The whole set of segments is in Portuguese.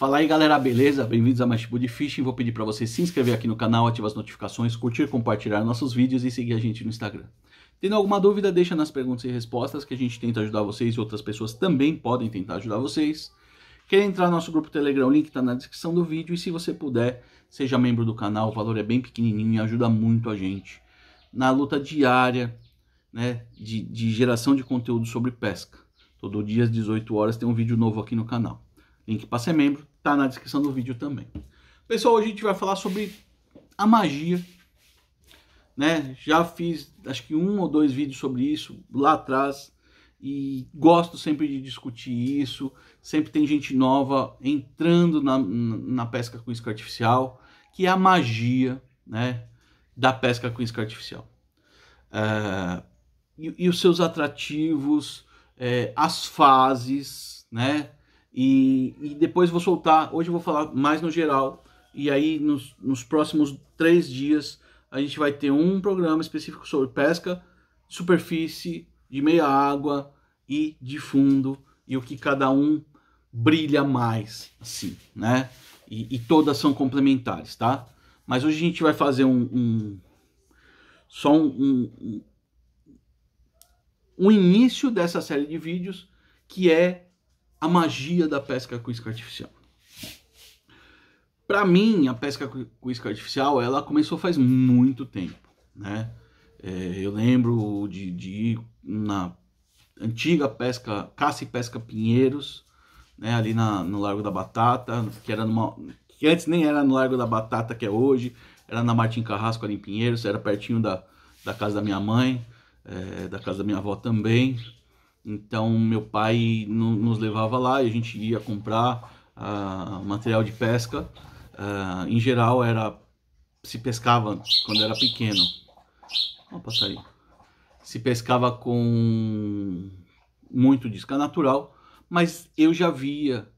Fala aí galera, beleza? Bem-vindos a mais tipo de Fishing. Vou pedir para você se inscrever aqui no canal, ativar as notificações, curtir, compartilhar nossos vídeos e seguir a gente no Instagram. Tendo alguma dúvida, deixa nas perguntas e respostas que a gente tenta ajudar vocês e outras pessoas também podem tentar ajudar vocês. Quer entrar no nosso grupo Telegram, o link está na descrição do vídeo e se você puder, seja membro do canal, o valor é bem pequenininho e ajuda muito a gente na luta diária né, de, de geração de conteúdo sobre pesca. Todo dia às 18 horas tem um vídeo novo aqui no canal. Link para ser membro tá na descrição do vídeo também. Pessoal, hoje a gente vai falar sobre a magia, né? Já fiz acho que um ou dois vídeos sobre isso lá atrás e gosto sempre de discutir isso. Sempre tem gente nova entrando na, na pesca com isca artificial, que é a magia, né? Da pesca com isca artificial. É, e, e, os seus atrativos, é, as fases, né? E, e depois vou soltar. Hoje eu vou falar mais no geral. E aí, nos, nos próximos três dias, a gente vai ter um programa específico sobre pesca, superfície, de meia água e de fundo, e o que cada um brilha mais, assim, né? E, e todas são complementares, tá? Mas hoje a gente vai fazer um. um só um, um, um, início dessa série de vídeos que é a magia da pesca com isca artificial. Para mim, a pesca com isca artificial, ela começou faz muito tempo, né? É, eu lembro de, de ir na antiga pesca, caça e pesca Pinheiros, né? Ali na, no Largo da Batata, que era numa, que antes nem era no Largo da Batata que é hoje, era na Martim Carrasco ali em Pinheiros, era pertinho da, da casa da minha mãe, é, da casa da minha avó também, então meu pai nos levava lá e a gente ia comprar uh, material de pesca. Uh, em geral era se pescava quando era pequeno. Opa, tá aí. Se pescava com muito disca é natural, mas eu já via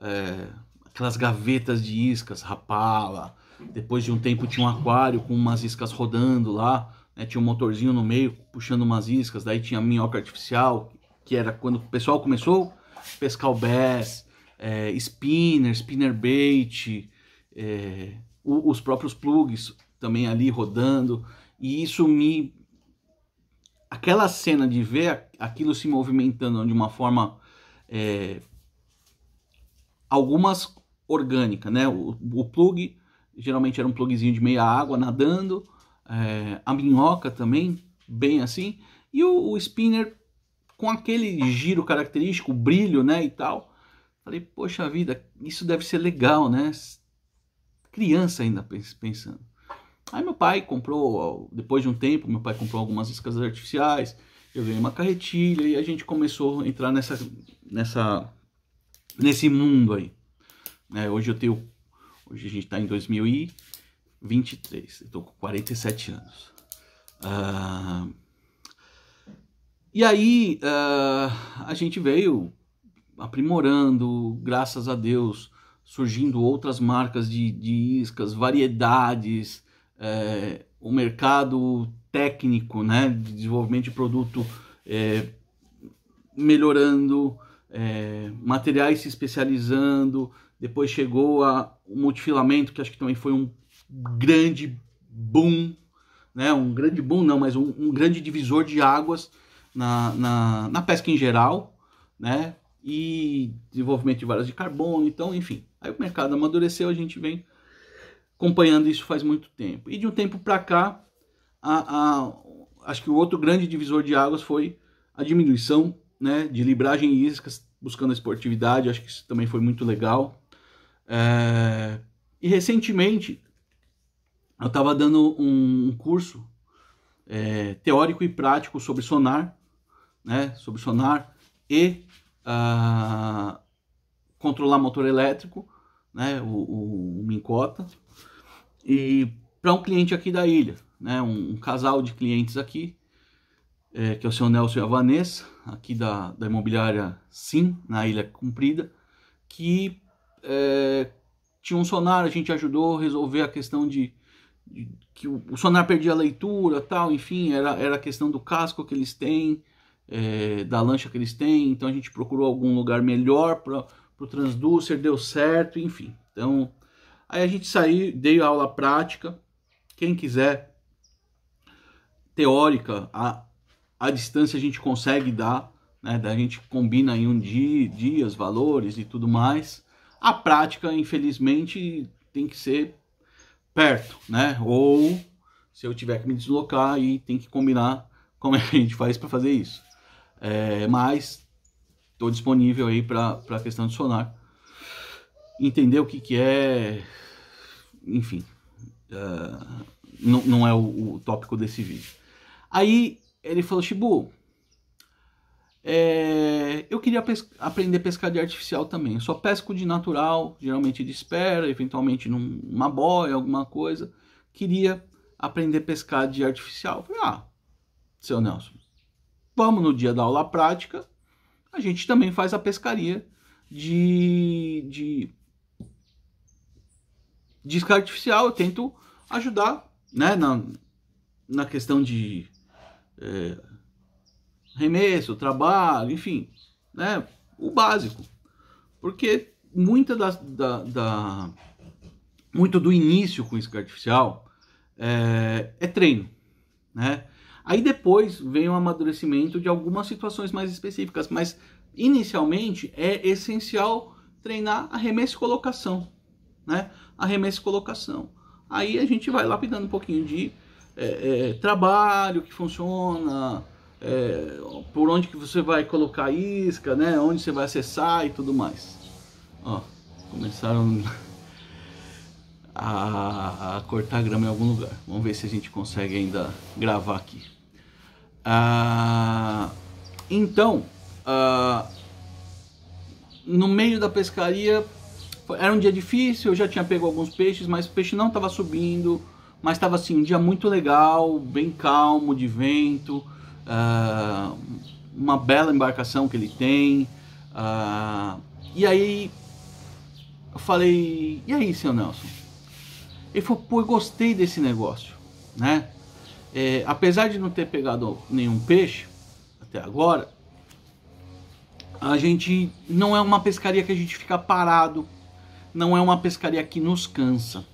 é, aquelas gavetas de iscas, rapala. Depois de um tempo tinha um aquário com umas iscas rodando lá né, tinha um motorzinho no meio puxando umas iscas, daí tinha minhoca artificial, que era quando o pessoal começou a pescar o bass, é, spinner, spinner bait, é, os próprios plugs também ali rodando, e isso me. Aquela cena de ver aquilo se movimentando de uma forma. É, algumas orgânica, né? O, o plug geralmente era um plugzinho de meia água nadando, é, a minhoca também, bem assim, e o, o, spinner com aquele giro característico, brilho, né, e tal. Falei, poxa vida, isso deve ser legal, né? Criança ainda pensando. Aí meu pai comprou, depois de um tempo, meu pai comprou algumas iscas artificiais, eu ganhei uma carretilha e a gente começou a entrar nessa, nessa, nesse mundo aí. É, hoje eu tenho, hoje a gente está em 2000 e 23. Estou com 47 anos. Uh, e aí uh, a gente veio aprimorando, graças a Deus, surgindo outras marcas de, de iscas, variedades, é, o mercado técnico né, de desenvolvimento de produto é, melhorando, é, materiais se especializando, depois chegou a, o multifilamento, que acho que também foi um grande boom, né? um grande boom não, mas um, um grande divisor de águas na, na, na, pesca em geral, né? e desenvolvimento de varas de carbono, então, enfim. Aí o mercado amadureceu, a gente vem acompanhando isso faz muito tempo. E de um tempo para cá, a, a, acho que o outro grande divisor de águas foi a diminuição né, de libragem e iscas, buscando a esportividade, acho que isso também foi muito legal. É... E recentemente, eu estava dando um curso é, teórico e prático sobre sonar, né, sobre sonar e uh, controlar motor elétrico, né, o, o, o Mincota, e para um cliente aqui da ilha, né, um, um casal de clientes aqui, é, que é o seu Nelson e a Vanessa, aqui da, da imobiliária Sim, na Ilha Cumprida, que é, tinha um sonar, a gente ajudou a resolver a questão de que o, sonar perdia a leitura, tal, enfim, era, era a questão do casco que eles têm, é, da lancha que eles têm, então a gente procurou algum lugar melhor para o transducer, deu certo, enfim. Então, aí a gente saiu, dei aula prática, quem quiser teórica, a, a distância a gente consegue dar, né? A gente combina em um dia, dias, valores e tudo mais. A prática, infelizmente, tem que ser perto, né? Ou se eu tiver que me deslocar e tem que combinar como é que a gente faz para fazer isso. É, mas estou disponível aí para a questão de sonar. Entender o que, que é, enfim, uh, não, não é o, o tópico desse vídeo. Aí ele falou, Shibu, é, eu queria pes aprender pescaria artificial também. Eu só pesco de natural, geralmente de espera, eventualmente numa boia, alguma coisa. Queria aprender pescar de artificial. Falei, ah, seu Nelson, vamos no dia da aula prática. A gente também faz a pescaria de, de disco artificial. Eu tento ajudar né, na, na questão de. É, remesso, trabalho, enfim, né? O básico. Porque muita da, da, da muito do início com isca artificial é, é treino, né? Aí depois vem o amadurecimento de algumas situações mais específicas, mas inicialmente é essencial treinar arremesso e colocação, né? Arremesso e colocação. Aí a gente vai lapidando um pouquinho de é, é, trabalho que funciona, é, por onde que você vai colocar isca, né? Onde você vai acessar e tudo mais. Ó, começaram a, a cortar a grama em algum lugar. Vamos ver se a gente consegue ainda gravar aqui. Ah, então, ah, no meio da pescaria era um dia difícil, eu já tinha pego alguns peixes, mas o peixe não estava subindo, mas estava assim, um dia muito legal, bem calmo, de vento, uh, uma bela embarcação que ele tem. Uh, e aí eu falei, e aí, seu Nelson? Ele falou, pô, eu gostei desse negócio, né? É, apesar de não ter pegado nenhum peixe até agora, a gente não é uma pescaria que a gente fica parado, não é uma pescaria que nos cansa.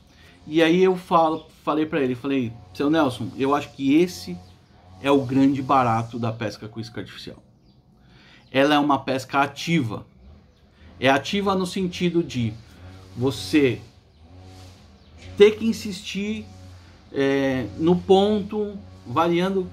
E aí eu falo, falei para ele, falei, seu Nelson, eu acho que esse é o grande barato da pesca com isca artificial. Ela é uma pesca ativa. É ativa no sentido de você ter que insistir é, no ponto, variando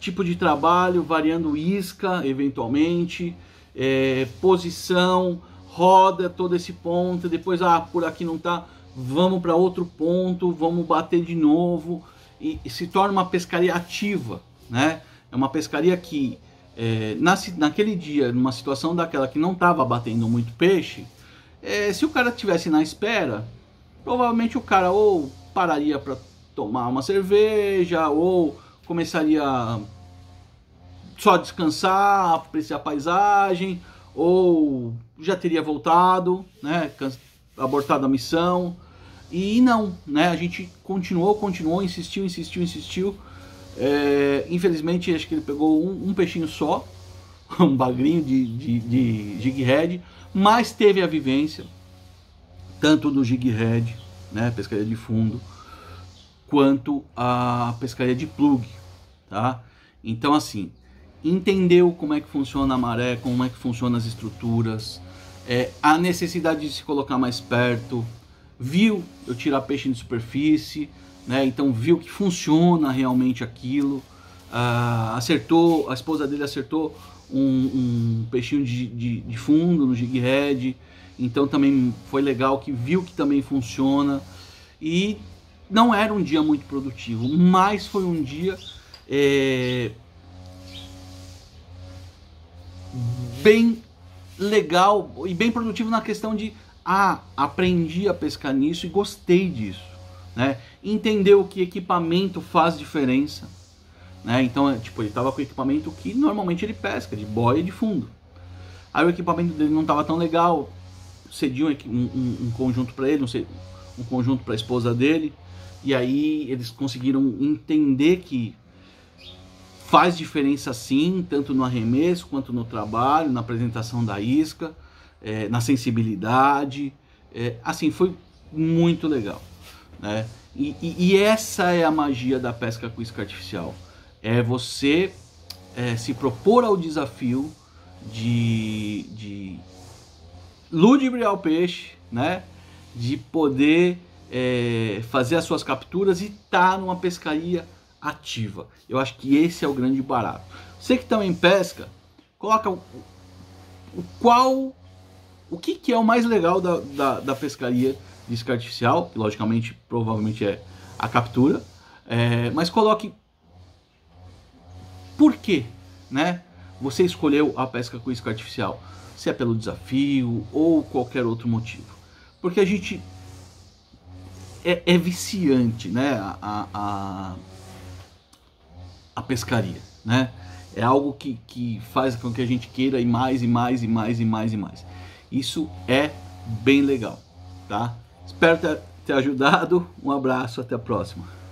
tipo de trabalho, variando isca eventualmente, é, posição, roda todo esse ponto, depois ah, por aqui não tá, vamos para outro ponto, vamos bater de novo e, e se torna uma pescaria ativa né? É uma pescaria que é, na, naquele dia, numa situação daquela que não estava batendo muito peixe, é, se o cara tivesse na espera, provavelmente o cara ou pararia para tomar uma cerveja ou começaria só descansar, apreciar a paisagem ou já teria voltado, né, abortado a missão. E não, né? A gente continuou, continuou, insistiu, insistiu, insistiu é, infelizmente, acho que ele pegou um, um peixinho só, um bagrinho de, de, de mas teve a vivência, tanto do head né, pescaria de fundo, quanto a pescaria de plug, tá? Então, assim, entendeu como é que funciona a maré, como é que funcionam as estruturas, é, a necessidade de se colocar mais perto, viu eu tirar peixe de superfície, né? Então viu que funciona realmente aquilo. Uh, acertou, a esposa dele acertou um, um peixinho de, de, de, fundo no jig head. Então também foi legal que viu que também funciona. E não era um dia muito produtivo, mas foi um dia é, bem legal e bem produtivo na questão de ah, aprendi a pescar nisso e gostei disso né? Entendeu que equipamento faz diferença, né? Então, é, tipo, ele tava com equipamento que normalmente ele pesca, de boia de fundo. Aí o equipamento dele não tava tão legal, cediam um, um, um, conjunto para ele, um, um conjunto para a esposa dele, e aí eles conseguiram entender que faz diferença sim, tanto no arremesso quanto no trabalho, na apresentação da isca, é, na sensibilidade. É, assim, foi muito legal. Né? E, e, e essa é a magia da pesca com isca artificial. É você é, se propor ao desafio de, de ludibriar o peixe, né? de poder é, fazer as suas capturas e estar tá numa pescaria ativa. Eu acho que esse é o grande barato. Você que também pesca, coloca o, o qual, o que, que é o mais legal da, da, da pescaria isca artificial, que logicamente provavelmente é a captura, é, mas coloque por que né, você escolheu a pesca com isca artificial, se é pelo desafio ou qualquer outro motivo. Porque a gente é, é viciante né, a, a, a pescaria. Né? É algo que, que faz com que a gente queira e mais e mais e mais e mais e mais. Isso é bem legal, tá? Espero ter ajudado. Um abraço, até a próxima.